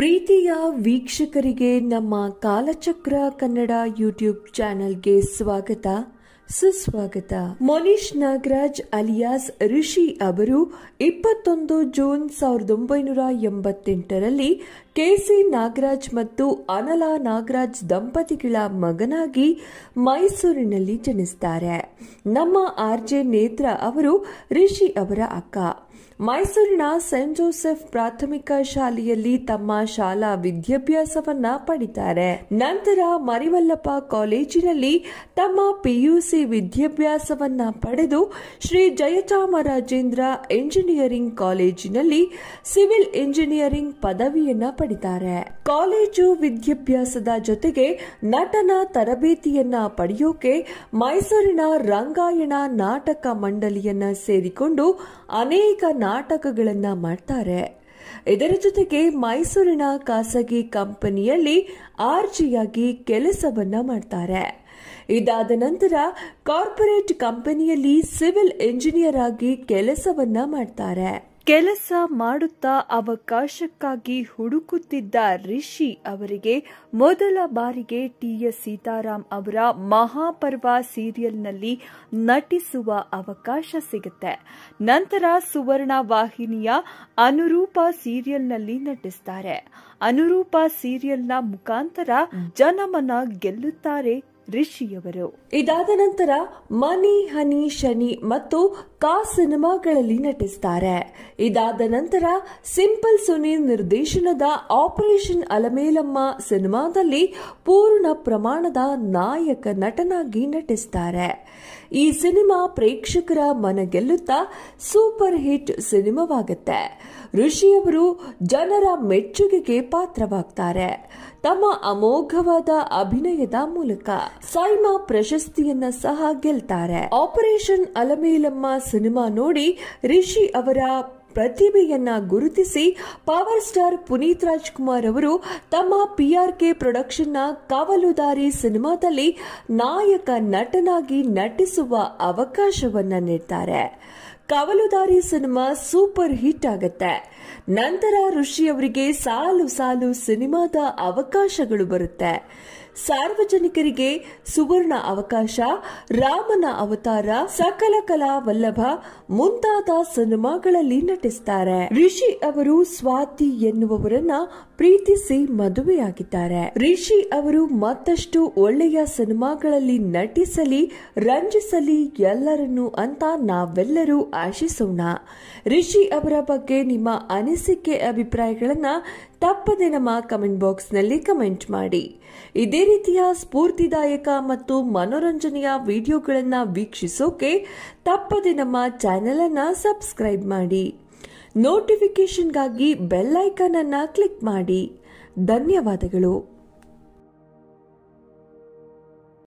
ಪ್ರೀತಿಯ ವೀಕ್ಷಕರಿಗೆ ನಮ್ಮ ಕಾಲಚಕ್ರ ಕನ್ನಡ ಯೂಟ್ಯೂಬ್ ಚಾನೆಲ್ಗೆ ಸ್ವಾಗತ ಸುಸ್ವಾಗತ ಮೊನೀಶ್ ನಾಗರಾಜ್ ಅಲಿಯಾಸ್ ಋಷಿ ಅವರು ಇಪ್ಪತ್ತೊಂದು ಜೂನ್ ಸಾವಿರದ ಒಂಬೈನೂರ ಎಂಬತ್ತೆಂಟರಲ್ಲಿ ಕೆಸಿ ನಾಗರಾಜ್ ಮತ್ತು ಅನಲಾ ನಾಗರಾಜ್ ದಂಪತಿಗಳ ಮಗನಾಗಿ ಮೈಸೂರಿನಲ್ಲಿ ಜನಿಸ್ತಾರೆ ನಮ್ಮ ಆರ್ಜೆ ಜೆ ನೇತ್ರ ಅವರು ರಿಷಿ ಅವರ ಅಕ್ಕ ಮೈಸೂರಿನ ಸೆಂಟ್ ಜೋಸೆಫ್ ಪ್ರಾಥಮಿಕ ಶಾಲೆಯಲ್ಲಿ ತಮ್ಮ ಶಾಲಾ ವಿದ್ಯಾಭ್ಯಾಸವನ್ನ ಪಡಿತಾರೆ ನಂತರ ಮರಿವಲ್ಲಪ್ಪ ಕಾಲೇಜಿನಲ್ಲಿ ತಮ್ಮ ಪಿಯುಸಿ ವಿದ್ಯಾಭ್ಯಾಸವನ್ನ ಪಡೆದು ಶ್ರೀ ಜಯಚಾಮರಾಜೇಂದ್ರ ಎಂಜಿನಿಯರಿಂಗ್ ಕಾಲೇಜಿನಲ್ಲಿ ಸಿವಿಲ್ ಎಂಜಿನಿಯರಿಂಗ್ ಪದವಿಯನ್ನ ಪಡಿತಾರೆ ಕಾಲೇಜು ವಿದ್ಯಾಭ್ಯಾಸದ ಜೊತೆಗೆ ನಟನ ತರಬೇತಿಯನ್ನ ಪಡೆಯೋಕೆ ಮೈಸೂರಿನ ರಂಗಾಯಣ ನಾಟಕ ಮಂಡಳಿಯನ್ನ ಸೇರಿಕೊಂಡು ಅನೇಕ ನಾಟಕಗಳನ್ನ ಮಾಡ್ತಾರೆ ಇದರ ಜೊತೆಗೆ ಮೈಸೂರಿನ ಖಾಸಗಿ ಕಂಪನಿಯಲ್ಲಿ ಆರ್ಜಿಯಾಗಿ ಕೆಲಸವನ್ನ ಮಾಡ್ತಾರೆ ಇದಾದ ನಂತರ ಕಾರ್ಪೊರೇಟ್ ಕಂಪನಿಯಲ್ಲಿ ಸಿವಿಲ್ ಇಂಜಿನಿಯರ್ ಆಗಿ ಕೆಲಸವನ್ನ ಮಾಡ್ತಾರೆ ಕೆಲಸ ಮಾಡುತ್ತಾ ಅವಕಾಶಕ್ಕಾಗಿ ಹುಡುಕುತ್ತಿದ್ದ ರಿಷಿ ಅವರಿಗೆ ಮೊದಲ ಬಾರಿಗೆ ಟಿ ಎಸ್ ಸೀತಾರಾಮ್ ಅವರ ಮಹಾಪರ್ವ ಸೀರಿಯಲ್ನಲ್ಲಿ ನಟಿಸುವ ಅವಕಾಶ ಸಿಗುತ್ತೆ ನಂತರ ಸುವರ್ಣ ವಾಹಿನಿಯ ಅನುರೂಪ ಸೀರಿಯಲ್ನಲ್ಲಿ ನಟಿಸ್ತಾರೆ ಅನುರೂಪ ಸೀರಿಯಲ್ನ ಮುಖಾಂತರ ಜನಮನ ಗೆಲ್ಲುತ್ತಾರೆ ರಿಷಿಯವರು ಇದಾದ ನಂತರ ಮನಿ ಹನಿ ಶನಿ ಮತ್ತು ಕಾ ಸಿನಿಮಾಗಳಲ್ಲಿ ನಟಿಸ್ತಾರೆ ಇದಾದ ನಂತರ ಸಿಂಪಲ್ ಸುನಿ ನಿರ್ದೇಶನದ ಆಪರೇಷನ್ ಅಲಮೇಲಮ್ಮ ಸಿನಿಮಾದಲ್ಲಿ ಪೂರ್ಣ ಪ್ರಮಾಣದ ನಾಯಕ ನಟನಾಗಿ ನಟಿಸ್ತಾರೆ ಈ ಸಿನಿಮಾ ಪ್ರೇಕ್ಷಕರ ಮನ ಗೆಲ್ಲುತ್ತಾ ಸೂಪರ್ ಹಿಟ್ ಸಿನಿಮಾವಾಗುತ್ತೆ ಋಷಿಯವರು ಜನರ ಮೆಚ್ಚುಗೆಗೆ ಪಾತ್ರವಾಗ್ತಾರೆ ತಮ್ಮ ಅಮೋಘವಾದ ಅಭಿನಯದ ಮೂಲಕ ಸೈಮಾ ಪ್ರಶಸ್ತಿಯನ್ನ ಸಹ ಗೆಲ್ತಾರೆ ಆಪರೇಷನ್ ಅಲಮೇಲಮ್ಮ ಸಿನಿಮಾ ನೋಡಿ ರಿಷಿ ಅವರ ಪ್ರತಿಭೆಯನ್ನ ಗುರುತಿಸಿ ಪವರ್ ಸ್ಟಾರ್ ಪುನೀತ್ ರಾಜ್ಕುಮಾರ್ ಅವರು ತಮ್ಮ ಪಿಆರ್ಕೆ ಪ್ರೊಡಕ್ಷನ್ನ ಕಾವಲುದಾರಿ ಸಿನಿಮಾದಲ್ಲಿ ನಾಯಕ ನಟನಾಗಿ ನಟಿಸುವ ಅವಕಾಶವನ್ನ ನೀಡ್ತಾರೆ ಕವಲುದಾರಿ ಸಿನಿಮಾ ಸೂಪರ್ ಹಿಟ್ ಆಗುತ್ತೆ ನಂತರ ಋಷಿ ಅವರಿಗೆ ಸಾಲು ಸಾಲು ಸಿನಿಮಾದ ಅವಕಾಶಗಳು ಬರುತ್ತೆ ಸಾರ್ವಜನಿಕರಿಗೆ ಸುವರ್ಣ ಅವಕಾಶ ರಾಮನ ಅವತಾರ ಸಕಲ ಕಲಾ ವಲ್ಲಭ ಮುಂತಾದ ಸಿನಿಮಾಗಳಲ್ಲಿ ನಟಿಸ್ತಾರೆ ರಿಷಿ ಅವರು ಸ್ವಾತಿ ಎನ್ನುವವರನ್ನ ಪ್ರೀತಿಸಿ ಮದುವೆಯಾಗಿದ್ದಾರೆ ರಿಷಿ ಅವರು ಮತ್ತಷ್ಟು ಒಳ್ಳೆಯ ಸಿನಿಮಾಗಳಲ್ಲಿ ನಟಿಸಲಿ ರಂಜಿಸಲಿ ಎಲ್ಲರನ್ನೂ ಅಂತ ನಾವೆಲ್ಲರೂ ಆಶಿಸೋಣ ರಿಷಿ ಅವರ ಬಗ್ಗೆ ನಿಮ್ಮ ಅನಿಸಿಕೆ ಅಭಿಪ್ರಾಯಗಳನ್ನ ತಪ್ಪದೆ ನಮ್ಮ ಕಮೆಂಟ್ ಬಾಕ್ಸ್ನಲ್ಲಿ ಕಮೆಂಟ್ ಮಾಡಿ ಇದೇ ರೀತಿಯ ಸ್ಫೂರ್ತಿದಾಯಕ ಮತ್ತು ಮನೋರಂಜನೆಯ ವಿಡಿಯೋಗಳನ್ನು ವೀಕ್ಷಿಸೋಕೆ ತಪ್ಪದೆ ನಮ್ಮ ಚಾನೆಲ್ ಅನ್ನ ಸಬ್ಸ್ಕ್ರೈಬ್ ಮಾಡಿ ನೋಟಿಫಿಕೇಷನ್ಗಾಗಿ ಬೆಲ್ ಐಕಾನ್ ಅನ್ನ ಕ್ಲಿಕ್ ಮಾಡಿ ಧನ್ಯವಾದಗಳು